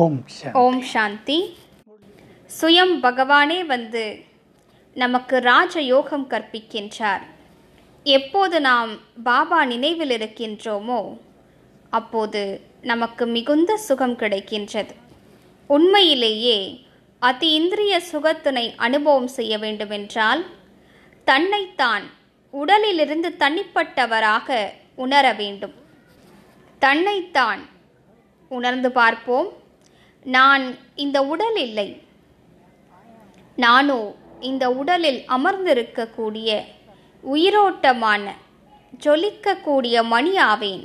ஓம் ஓம் சாந்தி சுயம் பகவானே வந்து நமக்கு ராஜ யோகம் கற்பிக்கின்றார் எப்போது நாம் பாபா நினைவில் இருக்கின்றோமோ அப்போது நமக்கு மிகுந்த சுகம் கிடைக்கின்றது உண்மையிலேயே அதி இந்திரிய சுகத்தினை அனுபவம் செய்ய வேண்டுமென்றால் தன்னைத்தான் உடலிலிருந்து தனிப்பட்டவராக உணர வேண்டும் தன்னைத்தான் உணர்ந்து பார்ப்போம் நான் இந்த உடல் இல்லை நானோ இந்த உடலில் அமர்ந்திருக்கக்கூடிய உயிரோட்டமான ஜொலிக்கக்கூடிய மணி ஆவேன்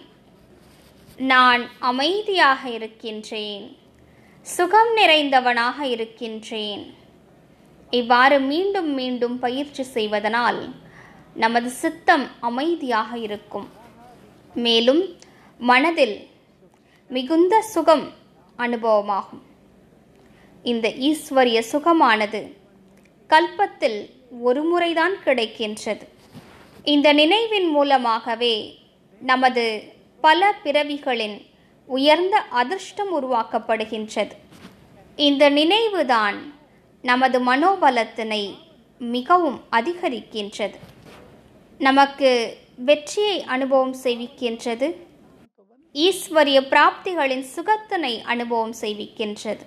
நான் அமைதியாக இருக்கின்றேன் சுகம் நிறைந்தவனாக இருக்கின்றேன் இவ்வாறு மீண்டும் மீண்டும் பயிற்சி செய்வதனால் நமது சித்தம் அமைதியாக இருக்கும் மேலும் மனதில் மிகுந்த சுகம் அனுபவமாகும் இந்த ஈஸ்வரிய சுகமானது கல்பத்தில் ஒரு முறைதான் கிடைக்கின்றது இந்த நினைவின் மூலமாகவே நமது பல பிறவிகளின் உயர்ந்த அதிர்ஷ்டம் உருவாக்கப்படுகின்றது இந்த நினைவுதான் நமது மனோபலத்தினை மிகவும் அதிகரிக்கின்றது நமக்கு வெற்றியை அனுபவம் செய்விக்கின்றது ஈஸ்வரிய பிராப்திகளின் சுகத்தினை அனுபவம் செய்விக்கின்றது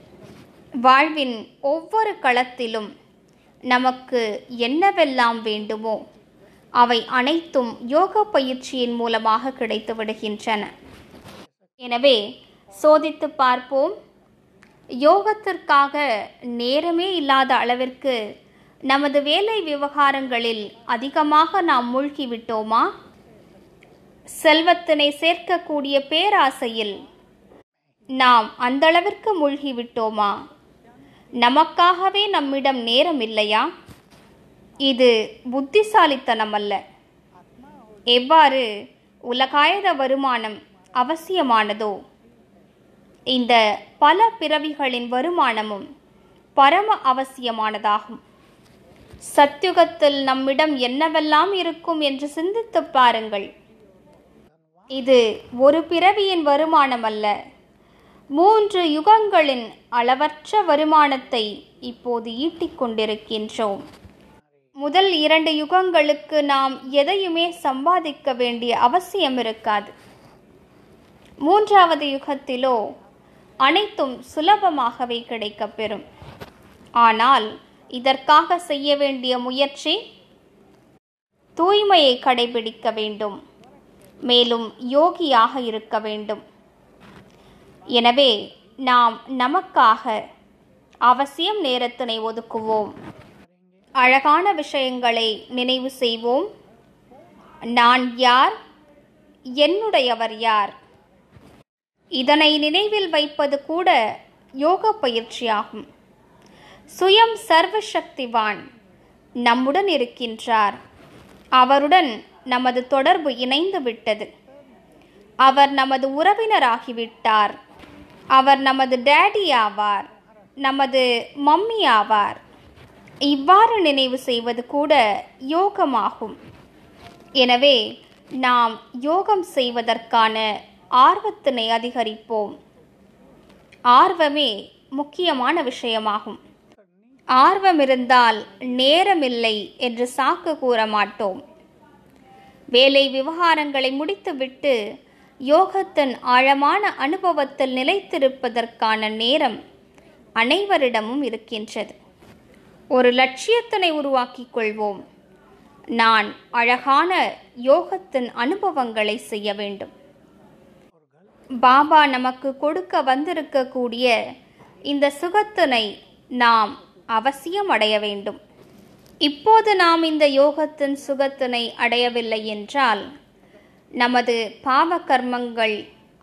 வாழ்வின் ஒவ்வொரு களத்திலும் நமக்கு என்னவெல்லாம் வேண்டுமோ அவை அனைத்தும் யோக பயிற்சியின் மூலமாக கிடைத்து விடுகின்றன எனவே சோதித்து பார்ப்போம் யோகத்திற்காக நேரமே இல்லாத அளவிற்கு நமது வேலை விவகாரங்களில் அதிகமாக நாம் மூழ்கிவிட்டோமா செல்வத்தினை சேர்க்கக்கூடிய பேராசையில் நாம் அந்தளவிற்கு மூழ்கிவிட்டோமா நமக்காகவே நம்மிடம் நேரம் இல்லையா இது புத்திசாலித்தனம் அல்ல எவ்வாறு உலகாயத வருமானம் அவசியமானதோ இந்த பல பிறவிகளின் வருமானமும் பரம அவசியமானதாகும் சத்யுகத்தில் நம்மிடம் என்னவெல்லாம் இருக்கும் என்று சிந்தித்து பாருங்கள் இது ஒரு பிறவியின் வருமானம் அல்ல மூன்று யுகங்களின் அளவற்ற வருமானத்தை இப்போது ஈட்டிக் கொண்டிருக்கின்றோம் முதல் இரண்டு யுகங்களுக்கு நாம் எதையுமே சம்பாதிக்க வேண்டிய அவசியம் இருக்காது மூன்றாவது யுகத்திலோ அனைத்தும் சுலபமாகவே கிடைக்கப்பெறும் ஆனால் இதற்காக செய்ய வேண்டிய முயற்சி தூய்மையை கடைபிடிக்க வேண்டும் மேலும் யோகியாக இருக்க வேண்டும் எனவே நாம் நமக்காக அவசியம் நேரத்தினை ஒதுக்குவோம் அழகான விஷயங்களை நினைவு செய்வோம் நான் யார் என்னுடையவர் யார் இதனை நினைவில் வைப்பது கூட யோக பயிற்சியாகும் சுயம் சர்வசக்திவான் நம்முடன் இருக்கின்றார் அவருடன் நமது தொடர்பு இணைந்து விட்டது அவர் நமது உறவினராகிவிட்டார் அவர் நமது டேடி ஆவார் நமது மம்மி ஆவார் இவ்வாறு நினைவு செய்வது கூட யோகமாகும் எனவே நாம் யோகம் செய்வதற்கான ஆர்வத்தினை அதிகரிப்போம் ஆர்வமே முக்கியமான விஷயமாகும் ஆர்வம் இருந்தால் நேரமில்லை என்று சாக்கு கூற மாட்டோம் வேலை விவகாரங்களை முடித்துவிட்டு யோகத்தின் ஆழமான அனுபவத்தில் நிலைத்திருப்பதற்கான நேரம் அனைவரிடமும் இருக்கின்றது ஒரு லட்சியத்தினை உருவாக்கிக் கொள்வோம் நான் அழகான யோகத்தின் அனுபவங்களை செய்ய வேண்டும் பாபா நமக்கு கொடுக்க வந்திருக்கக்கூடிய இந்த சுகத்தினை நாம் அவசியம் அடைய வேண்டும் இப்போது நாம் இந்த யோகத்தின் சுகத்தினை அடையவில்லை என்றால் நமது பாவ கர்மங்கள்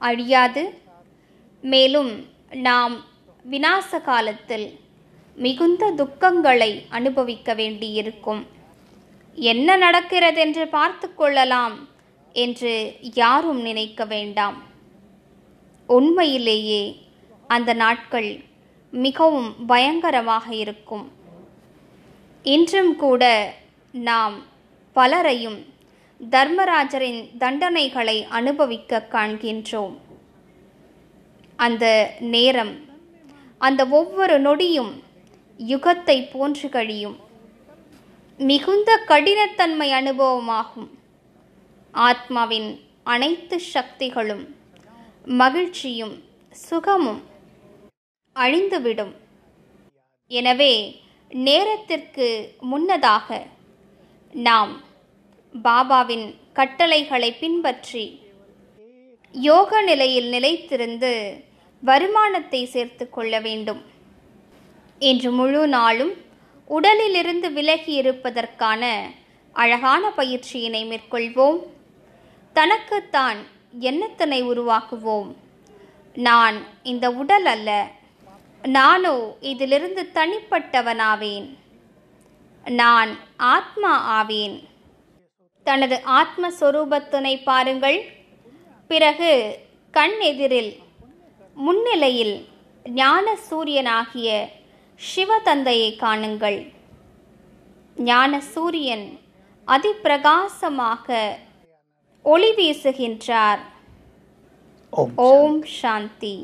அழியாது மேலும் நாம் விநாச காலத்தில் மிகுந்த துக்கங்களை அனுபவிக்க வேண்டியிருக்கும் என்ன நடக்கிறது என்று பார்த்து கொள்ளலாம் என்று யாரும் நினைக்க வேண்டாம் உண்மையிலேயே அந்த நாட்கள் மிகவும் பயங்கரமாக இருக்கும் இன்றும் கூட நாம் பலரையும் தர்மராஜரின் தண்டனைகளை அனுபவிக்க காண்கின்றோம் அந்த நேரம் அந்த ஒவ்வொரு நொடியும் யுகத்தை போன்று கழியும் மிகுந்த கடினத்தன்மை அனுபவமாகும் ஆத்மாவின் அனைத்து சக்திகளும் மகிழ்ச்சியும் சுகமும் அழிந்துவிடும் எனவே நேரத்திற்கு முன்னதாக நாம் பாபாவின் கட்டளைகளை பின்பற்றி யோக நிலையில் நிலைத்திருந்து வருமானத்தை சேர்த்து கொள்ள வேண்டும் இன்று முழு நாளும் உடலிலிருந்து விலகி இருப்பதற்கான அழகான பயிற்சியினை மேற்கொள்வோம் தனக்குத்தான் எண்ணத்தினை உருவாக்குவோம் நான் இந்த உடல் அல்ல நானோ இதிலிருந்து தனிப்பட்டவனாவேன் நான் ஆத்மா ஆவேன் தனது ஆத்மஸ்வரூபத்தினை பாருங்கள் பிறகு கண் எதிரில் முன்னிலையில் ஞான சூரியனாகிய சிவதந்தையை காணுங்கள் ஞான சூரியன் அதிப்பிரகாசமாக ஒளி வீசுகின்றார் ஓம் சாந்தி